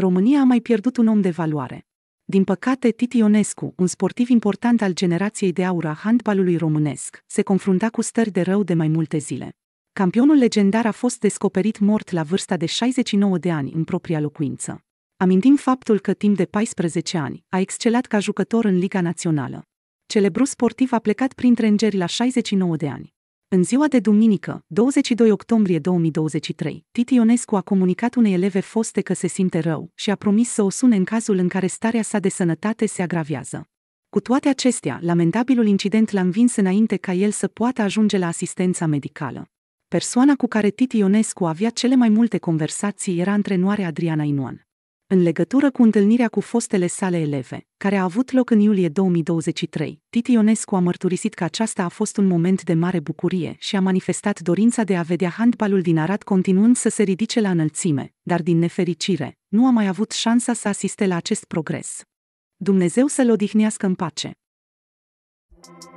România a mai pierdut un om de valoare. Din păcate, Titi Ionescu, un sportiv important al generației de aur a handbalului românesc, se confrunta cu stări de rău de mai multe zile. Campionul legendar a fost descoperit mort la vârsta de 69 de ani în propria locuință. Amintim faptul că timp de 14 ani a excelat ca jucător în Liga Națională. Celebru sportiv a plecat printre îngeri la 69 de ani. În ziua de duminică, 22 octombrie 2023, Titi Ionescu a comunicat unei eleve foste că se simte rău și a promis să o sune în cazul în care starea sa de sănătate se agravează. Cu toate acestea, lamentabilul incident l-a învins înainte ca el să poată ajunge la asistența medicală. Persoana cu care Titi Ionescu avea cele mai multe conversații era antrenoarea Adriana Inoan în legătură cu întâlnirea cu fostele sale eleve, care a avut loc în iulie 2023, Titi Ionescu a mărturisit că aceasta a fost un moment de mare bucurie și a manifestat dorința de a vedea handbalul din Arad continuând să se ridice la înălțime, dar din nefericire, nu a mai avut șansa să asiste la acest progres. Dumnezeu să-l odihnească în pace. thank you